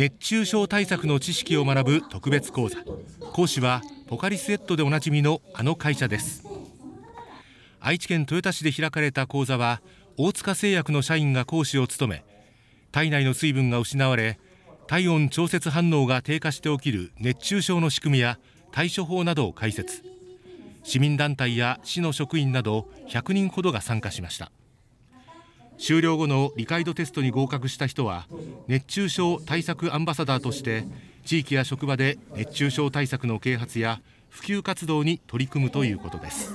熱中症対策の知識を学ぶ特別講座講師はポカリスエットでおなじみのあの会社です愛知県豊田市で開かれた講座は大塚製薬の社員が講師を務め体内の水分が失われ体温調節反応が低下して起きる熱中症の仕組みや対処法などを解説市民団体や市の職員など100人ほどが参加しました終了後の理解度テストに合格した人は熱中症対策アンバサダーとして地域や職場で熱中症対策の啓発や普及活動に取り組むということです。